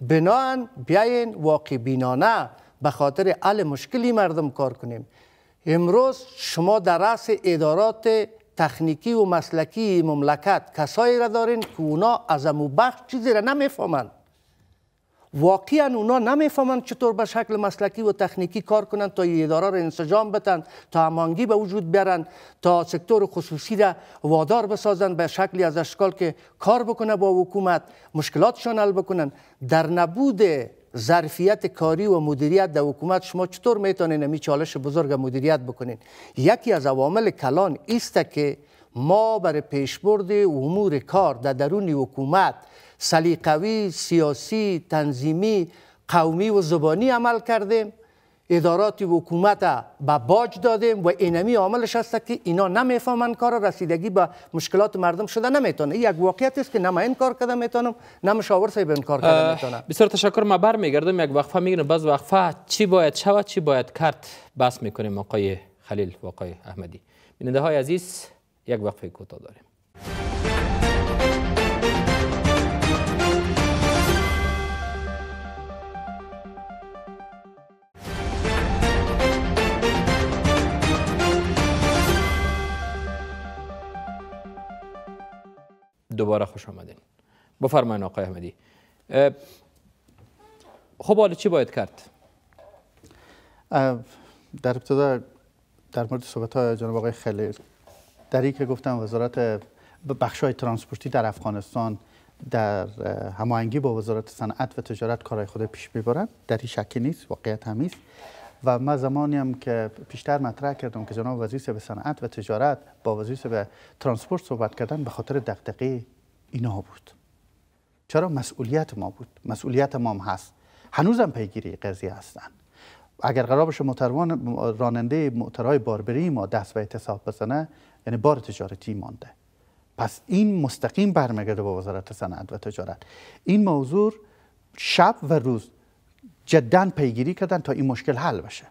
بناهن بیاین واقعی بینانه به خاطر حل مشکلی مردم کار کنیم امروز شما در رأس ادارات تخنیکی و مسلکی مملکت کسایی را دارین که اونا از امو بخش چیزی را نمیفهمند واقعا اونا نمیفهمند چطور به شکل مسلکی و تخنیکی کار کنند تا اداره را انسجام بتن تا همانگی به وجود بیارن تا سکتور خصوصی را وادار بسازن به شکلی از اشکال که کار بکنه با حکومت مشکلاتشان حل بکنن در نبود ظرفیت کاری و مدیریت در حکومت شما چطور میتونین این چالش بزرگ مدیریت بکنین یکی از عوامل کلان است که ما برای پیشبرد امور کار در درون حکومت سلیقوی سیاسی تنظیمی قومی و زبانی عمل کردیم ادارات حکومت با باج دادیم و اینمی عاملش هست که اینا نمیفهمن کار رسیدگی به مشکلات مردم شده نمیتونه یک واقعیت است که نه کار کردم میتونم نه مشاور صاحب این کار کردم میتونه بسیار تشکر ما میگردم یک وقفه میگیرم بعض وقفه چی باید شود چی باید کرد بس میکنیم آقای خلیل و آقای احمدی بیننده های عزیز یک وقفه کوتاه داریم دوباره خوش آمدین بفرمایید آقای احمدی خب حالا چی باید کرد در ابتدا در مورد صحبت های جناب آقای خلیل در که گفتم وزارت بخش های ترانسپورتی در افغانستان در هماهنگی با وزارت صنعت و تجارت کارهای خود پیش میبرند در این شکی نیست واقعیت همیست و ما زمانی هم که پیشتر مطرح کردم که جناب وزیر به صنعت و تجارت با وزیر به ترانسپورت صحبت کردن به خاطر دقیق اینا بود چرا مسئولیت ما بود مسئولیت ما هم هست هنوزم پیگیری قضیه هستن اگر قرار باشه راننده موترهای باربری ما دست به اعتصاب بزنه یعنی بار تجارتی مانده پس این مستقیم برمیگرده با وزارت صنعت و تجارت این موضوع شب و روز جدا پیگیری کردن تا این مشکل حل بشه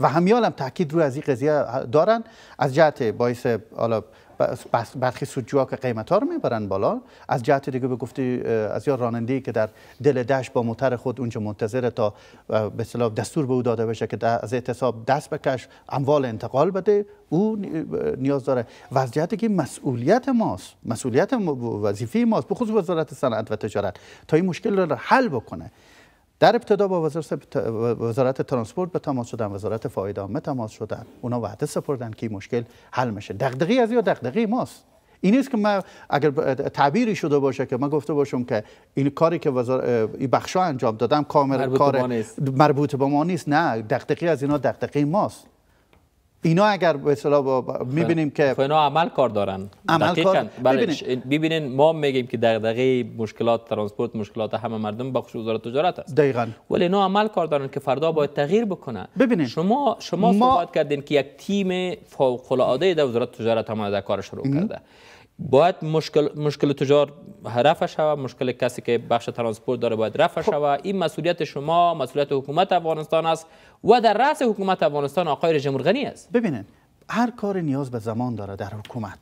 و همیال هم تاکید روی از این قضیه دارن از جهت باعث حالا برخی سودجوها که قیمت ها رو میبرن بالا از جهت دیگه به گفتی از یا راننده که در دل دشت با موتر خود اونجا منتظره تا به صلاح دستور به او داده بشه که از اعتصاب دست بکش اموال انتقال بده او نیاز داره و از جهت که مسئولیت ماست مسئولیت وظیفه ماست به وزارت صنعت و تجارت تا این مشکل رو حل بکنه در ابتدا با وزارت ترانسپورت به تماس شدن وزارت فایده تماس شدن اونا وعده سپردن که این مشکل حل میشه دقدقی از یا دغدغه ماست این نیست که من اگر تعبیری شده باشه که من گفته باشم که این کاری که وزار... این بخشا انجام دادم کار مربوط به ما نیست نه دقدقی از اینا دقدقی ماست اینا اگر به اصطلاح میبینیم که اینا عمل کار دارن عمل کار بله ببینین ما میگیم که دغدغه مشکلات ترانسپورت مشکلات همه مردم با وزارت تجارت است دقیقاً ولی اینا عمل کار دارن که فردا باید تغییر بکنه ببینین شما شما صحبت کردین که یک تیم فوق العاده در وزارت تجارت هم از کار شروع کرده باید مشکل, مشکل تجار رفع شود مشکل کسی که بخش ترانسپورت داره باید رفع خب. شود این مسئولیت شما مسئولیت حکومت افغانستان است و در رأس حکومت افغانستان آقای رژیم غنی است ببینن هر کار نیاز به زمان داره در حکومت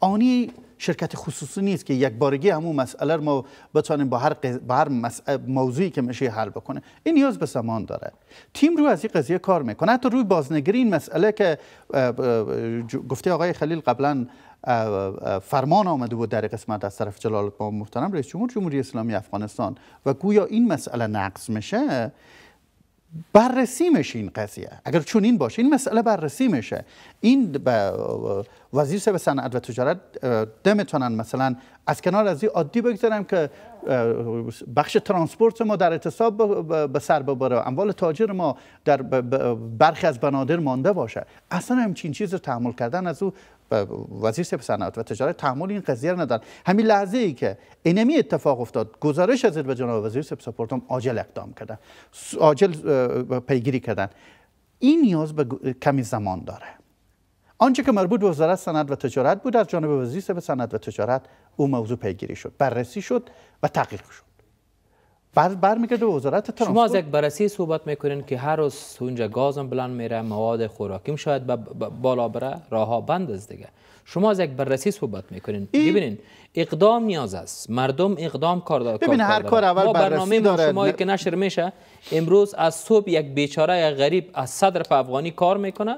آنی شرکت خصوصی نیست که یک بارگی همون مسئله رو ما بتوانیم با هر, قز... با هر موضوعی که میشه حل بکنه این نیاز به زمان داره تیم رو از این قضیه کار میکنه حتی روی بازنگری این مسئله که گفته آقای خلیل قبلا فرمان آمده بود در قسمت از طرف جلال با محترم رئیس جمهور جمهوری اسلامی افغانستان و گویا این مسئله نقض میشه بررسی میشه این قضیه اگر چون این باشه این مسئله بررسی میشه این وزیر سب صنعت و تجارت دمتونن مثلا از کنار از این عادی بگذارم که بخش ترانسپورت ما در اتصاب به سر ببره اموال تاجر ما در برخی از بنادر مانده باشه اصلا همچین چیز رو تحمل کردن از او وزیر سپه صنعت و تجارت تحمل این قضیه رو ندارن همین لحظه ای که اینمی اتفاق افتاد گزارش از به جناب وزیر سپه سپورتم عاجل اقدام کردن عاجل پیگیری کردن این نیاز به کمی زمان داره آنچه که مربوط به وزارت صنعت و تجارت بود از جانب وزیر سپه صنعت و تجارت او موضوع پیگیری شد بررسی شد و تحقیق شد بعد برمیگرده وزارت ترانسپورت شما از یک بررسی صحبت میکنین که هر روز اونجا گازم بلند میره مواد خوراکیم شاید بالا بره راه ها بند است دیگه شما از یک بررسی صحبت میکنین ببینین اقدام نیاز است مردم اقدام کار داره ببین هر کار اول ما برنامه شما که نشر میشه امروز از صبح یک بیچاره غریب از صدر افغانی کار میکنه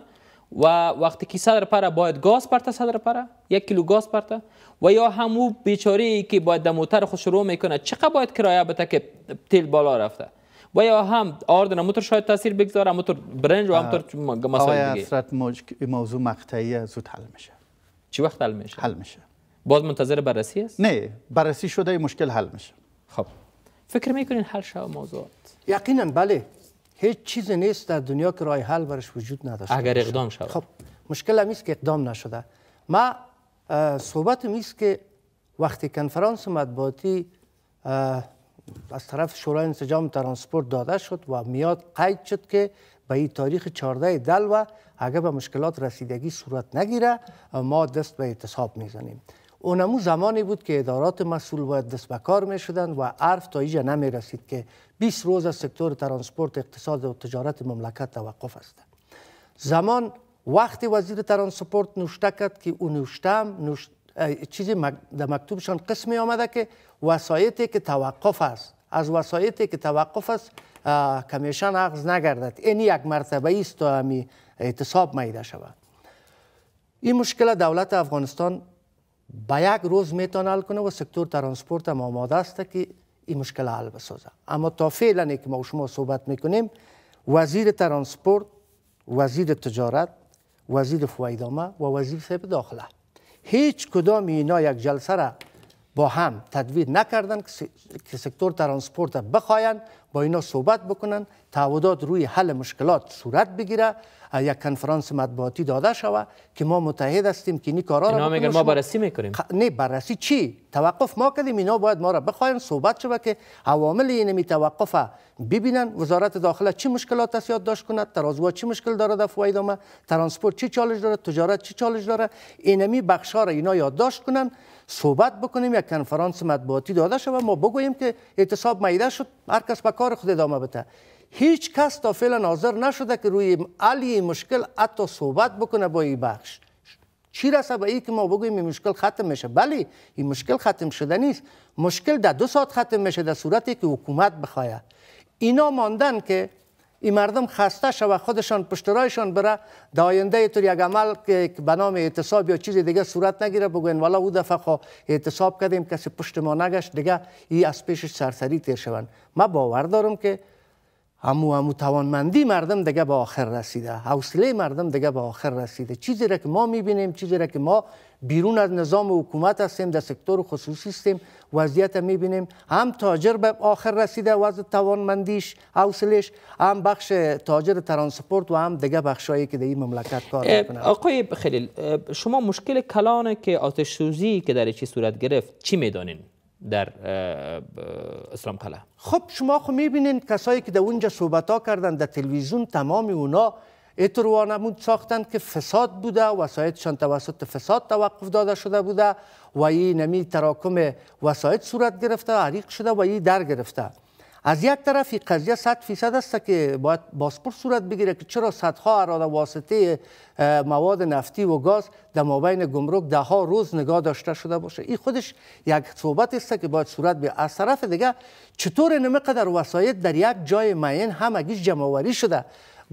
و وقتی که صدر پره باید گاز پرته صدر پره یک کیلو گاز پرته و یا همو بیچاره ای که باید در موتر خود شروع میکنه چقدر باید کرایه بده که تیل بالا رفته و یا هم آردن موتور شاید تاثیر بگذاره موتور برنج و همطور مسائل دیگه موج... موضوع مقطعی زود حل میشه چی وقت حل میشه حل میشه باز منتظر بررسی است نه بررسی شده مشکل حل میشه خب فکر میکنین حل شد موضوعات یقینا بله هیچ چیزی نیست در دنیا که راه حل برش وجود نداشته اگر اقدام شود خب مشکل هم که اقدام نشده ما صحبت است که وقتی کنفرانس مدباتی از طرف شورای انسجام ترانسپورت داده شد و میاد قید شد که به این تاریخ 14 و اگر به مشکلات رسیدگی صورت نگیره ما دست به اعتصاب میزنیم اونمو زمانی بود که ادارات مسئول باید دست به کار می و عرف تا ایجا نمی رسید که 20 روز از سکتور ترانسپورت اقتصاد و تجارت مملکت توقف است زمان وقتی وزیر ترانسپورت نوشته کرد که اون نوشتم چیزی در مکتوبشان قسمی آمده که وسایتی که توقف است از وسایتی که توقف است کمیشان عقض نگردد این یک مرتبه است تا همی اعتصاب میده شود این مشکل دولت افغانستان با یک روز میتونه حل کنه و سکتور ترانسپورت هم آماده است که این مشکل حل بسازه اما تا فعلا که ما شما صحبت میکنیم وزیر ترانسپورت وزیر تجارت وزیر فوایدامه و وزیر صاحب داخله هیچ کدام اینا یک جلسه را با هم تدویر نکردن که سکتور ترانسپورت بخواین با اینا صحبت بکنن تعهدات روی حل مشکلات صورت بگیره یک کنفرانس مطبوعاتی داده شوه که ما متحد هستیم که این کارا ما بررسی میکنیم نه بررسی چی توقف ما کردیم اینا باید ما را بخواین صحبت شوه که عوامل این توقفه ببینن وزارت داخله چی مشکلات است یاد داشت کند ترازوها چی مشکل داره در فواید ترانسپورت چی چالش داره تجارت چی چالش داره اینمی بخشا را اینا یادداشت کنن صحبت بکنیم یک کنفرانس مطبوعاتی داده و ما بگوییم که اعتصاب میده شد هر کس به کار خود ادامه بده هیچ کس تا فعلا حاضر نشده که روی علی مشکل حتی صحبت بکنه با این بخش چی رسه به ای که ما بگوییم این مشکل ختم میشه بله این مشکل ختم شده نیست مشکل در دو ساعت ختم میشه در صورتی که حکومت بخواید. اینا ماندن که این مردم خسته شو خودشان پشترایشان بره در آینده یک عمل که به نام اعتصاب یا چیز دیگه صورت نگیره بگوین والا او دفعه خو اعتصاب کردیم کسی پشت ما نگشت دیگه ای از پیش سرسری تیر شوند من باور دارم که امو امو توانمندی مردم دیگه به آخر رسیده حوصله مردم دیگه به آخر رسیده چیزی را که ما میبینیم چیزی را که ما بیرون از نظام حکومت هستیم در سکتور خصوصی هستیم وضعیت میبینیم هم تاجر به آخر رسیده وضع توانمندیش حوصلش هم بخش تاجر ترانسپورت و هم دیگه بخشایی که در این مملکت کار میکنه آقای خلیل شما مشکل کلانه که آتش سوزی که در چی صورت گرفت چی میدانین در اسلام قلعه خب شما خو خب میبینین کسایی که در اونجا صحبت ها کردن در تلویزیون تمام اونا اینطور وانمود ساختند که فساد بوده وسایتشان توسط فساد توقف داده شده بوده و این نمی تراکم وسایت صورت گرفته عریق شده و این در گرفته از یک طرف این قضیه 100 فیصد است که باید بازپرس صورت بگیره که چرا صدها اراده واسطه مواد نفتی و گاز در مابین گمرک ده ها روز نگاه داشته شده باشه این خودش یک صحبت است که باید صورت به از طرف دیگه چطور نمیقدر وسایل در یک جای معین همگیش جمع آوری شده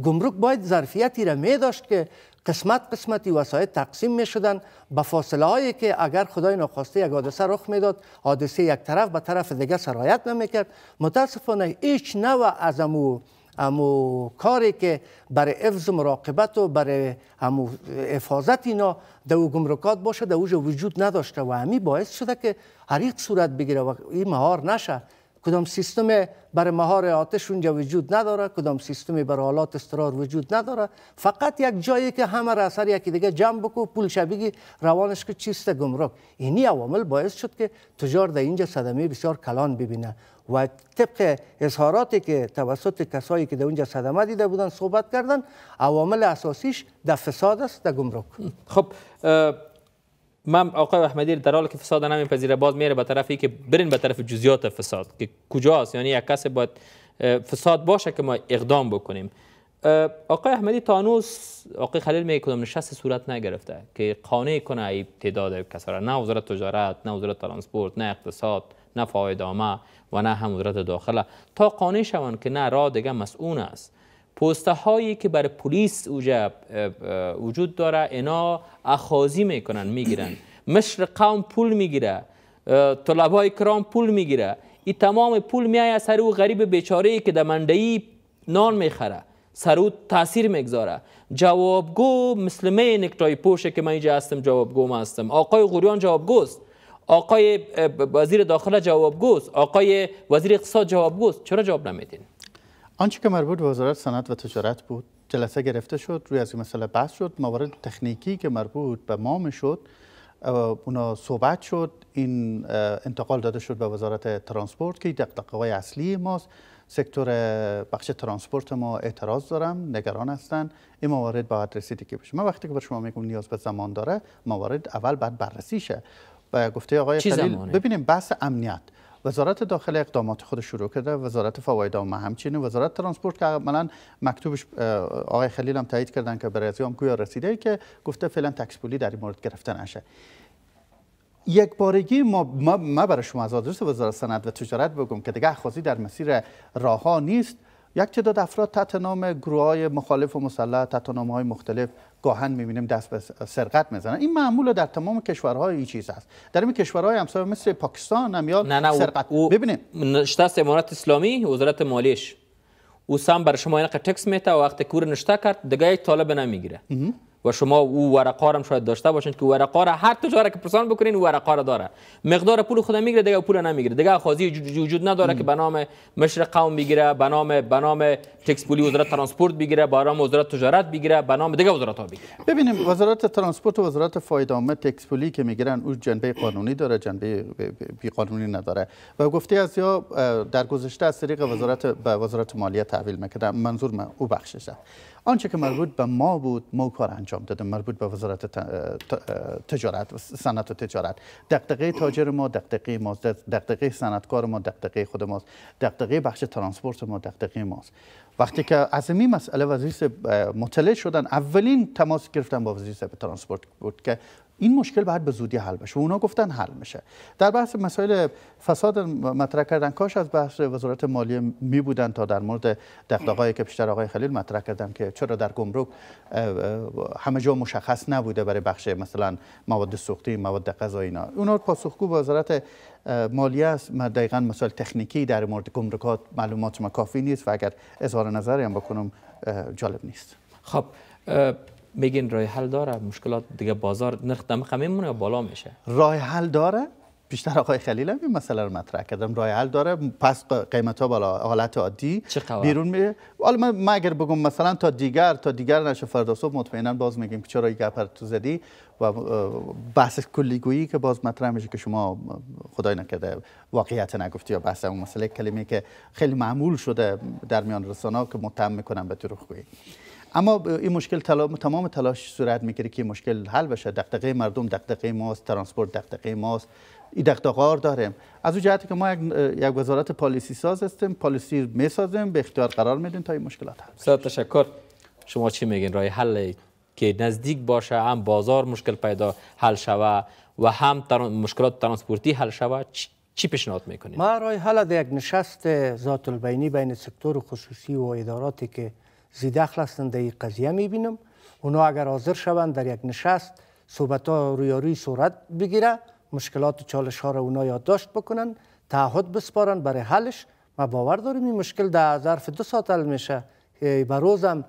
گمرک باید ظرفیتی را می داشت که قسمت قسمتی وسایل تقسیم می شدن به فاصله هایی که اگر خدای نخواسته یک حادثه رخ میداد حادثه یک طرف به طرف دیگه سرایت نمیکرد متاسفانه هیچ نوع از امو امو کاری که برای حفظ مراقبت و برای امو حفاظت اینا در گمرکات باشه در وجود نداشته و همی باعث شده که هر یک صورت بگیره و این مهار نشه کدام سیستم برای مهار آتش اونجا وجود نداره کدام سیستم بر حالات استرار وجود نداره فقط یک جایی که همه را اثر یکی دیگه جمع بکو پول شبیگی روانش که چیست گمرک اینی عوامل باعث شد که تجار در اینجا صدمه بسیار کلان ببینه و طبق اظهاراتی که توسط کسایی که در اونجا صدمه دیده بودن صحبت کردن عوامل اساسیش در فساد است در گمرک خب من آقای احمدی در حالی که فساد نمیپذیره باز میره به طرفی که برین به طرف جزئیات فساد که کجاست یعنی یک کس باید فساد باشه که ما اقدام بکنیم آقای احمدی تانوس آقای خلیل می کدام نشست صورت نگرفته که قانع کنه ای تعداد کسا را نه وزارت تجارت نه وزارت ترانسپورت نه اقتصاد نه فاید و نه هم وزارت داخله تا قانه شوند که نه را دیگه مسئول است پوسته هایی که بر پلیس وجود داره اینا اخازی میکنن میگیرن مشر قوم پول میگیره طلبای کرام پول میگیره این تمام پول میای سر او غریب بیچاره که در ای نان میخره سر تاثیر میگذاره جوابگو مسلمه نکتای پوشه که من اینجا هستم جوابگو ما هستم آقای غوریان جوابگوست آقای وزیر داخله جوابگوست آقای وزیر اقتصاد جوابگوست چرا جواب نمیدین آنچه که مربوط به وزارت صنعت و تجارت بود جلسه گرفته شد روی از این مسئله بحث شد موارد تکنیکی که مربوط به ما میشد اونا صحبت شد این انتقال داده شد به وزارت ترانسپورت که دقدقه های اصلی ماست سکتور بخش ترانسپورت ما اعتراض دارم نگران هستن این موارد باید رسیدگی بشه من وقتی که بر شما میگم نیاز به زمان داره موارد اول بعد بررسی شه و گفته آقای خلیل ببینیم بحث امنیت وزارت داخل اقدامات خود شروع کرده وزارت فواید عامه همچنین وزارت ترانسپورت که عملا مکتوبش آقای خلیل هم تایید کردن که برای هم گویا رسیده که گفته فعلا تکس پولی در این مورد گرفته نشه یک بارگی ما, ما, ما برای شما از آدرس وزارت صنعت و تجارت بگم که دیگه اخوازی در مسیر راه نیست یک تعداد افراد تحت نام گروه های مخالف و مسلح تحت نام های مختلف گاهن میبینیم دست به سرقت میزنن این معمول در تمام کشورها این چیز است. در این کشورهای همسایه مثل پاکستان هم یا سرقت او ببینیم نشست امارات اسلامی وزارت مالیش او سم بر شما اینقدر تکس میته و وقت کور نشته کرد دیگه طالب نمیگیره و شما او ورقا هم شاید داشته باشین که ورقا را هر تجاره که پرسان بکنین ورقا را داره مقدار پول خود میگیره دیگه پول نمیگیره دیگه خازی وجود نداره که به نام مشر قوم بگیره به نام به نام تکس پولی وزارت ترانسپورت بگیره به وزارت تجارت بگیره به نام دیگه وزارت ها بگیره ببینیم وزارت ترانسپورت و وزارت فایده عامه تکس پولی که میگیرن او جنبه قانونی داره جنبه بی قانونی نداره و گفته از یا در گذشته از طریق وزارت به وزارت مالیه تحویل میکردن منظور من او بخششه. آنچه که مربوط به ما بود ما کار انجام دادیم مربوط به وزارت تجارت صنعت و تجارت دقدقه تاجر ما دقدقه ما دقدقه صنعتکار ما دقدقه خود ما دقدقه بخش ترانسپورت ما دقدقه ماست وقتی که از این مسئله وزیر مطلع شدن اولین تماس گرفتن با وزیر ترانسپورت بود که این مشکل باید به زودی حل بشه و اونا گفتن حل میشه در بحث مسائل فساد مطرح کردن کاش از بحث وزارت مالیه می بودن تا در مورد دغدغه‌ای که بیشتر آقای خلیل مطرح کردم که چرا در گمرک همه جا مشخص نبوده برای بخش مثلا مواد سوختی مواد غذایی اینا اونا پاسخگو وزارت مالیه است ما دقیقا مسائل تکنیکی در مورد گمرکات معلومات ما کافی نیست و اگر اظهار نظری هم بکنم جالب نیست خب میگین راه حل داره مشکلات دیگه بازار نرخ دام میمونه یا بالا میشه راه حل داره بیشتر آقای خلیل هم این مسئله رو مطرح کردم راه حل داره پس قیمت ها بالا حالت عادی بیرون میره حالا من, اگر بگم مثلا تا دیگر تا دیگر نشه فردا صبح مطمئنا باز میگیم که چرا این گپ تو زدی و بحث کلیگویی که باز مطرح میشه که شما خدای نکرده واقعیت نگفتی یا بحث اون مسئله کلمه که خیلی معمول شده در میان رسانه که متهم میکنن به دروغگویی اما این مشکل تمام تلاش صورت میگیره که مشکل حل بشه دغدغه مردم دغدغه ماست ترانسپورت دغدغه ماست این دغدغه‌ها داریم از اون جهتی که ما یک, یک وزارت پالیسی ساز هستیم پالیسی میسازیم به اختیار قرار میدیم تا این مشکلات حل بشه تشکر شما چی میگین راه حل که نزدیک باشه هم بازار مشکل پیدا حل شوه و هم مشکلات ترانسپورتی حل شوه چی پیشنهاد میکنید ما راه حل یک نشست ذات البینی بین سکتور خصوصی و اداراتی که زیدخل هستند در این قضیه میبینم اونا اگر حاضر شوند در یک نشست صحبت ها روی صورت بگیره مشکلات و چالش ها را اونا یادداشت بکنن تعهد بسپارن برای حلش ما باور داریم این مشکل در ظرف دو ساعت حل میشه به روزم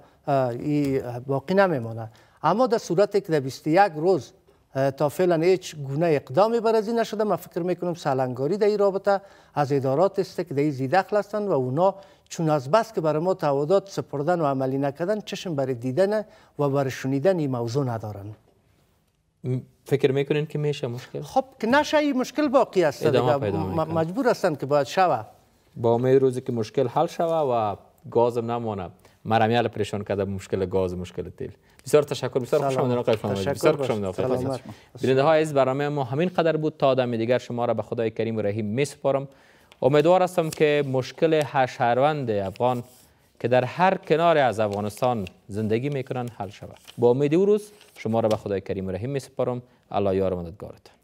باقی نمیمانه اما در صورتی که در 21 روز تا فعلا هیچ گونه اقدامی بر از این نشده من فکر میکنم سلنگاری در این رابطه از ادارات است که در این زیدخل و اونا چون از بس که برای ما تعهدات سپردن و عملی نکردن چشم برای دیدن و برای شنیدن این موضوع ندارن فکر میکنین که میشه مشکل خب که نشه این مشکل باقی است مجبور هستند که باید شوه با امید روزی که مشکل حل شوه و گازم نمانه مرمی علی پریشان کرده مشکل گاز مشکل تیل بسیار تشکر بسیار خوش آمدید آقای فرمایید بسیار خوش آمدید بیننده های عزیز برنامه ما همین قدر بود تا آدم دیگر شما را به خدای کریم و رحیم می سپارم امیدوار هستم که مشکل هر شهروند افغان که در هر کنار از افغانستان زندگی میکنن حل شود با امید او روز شما را به خدای کریم و رحیم می سپارم الله یار مددگارتان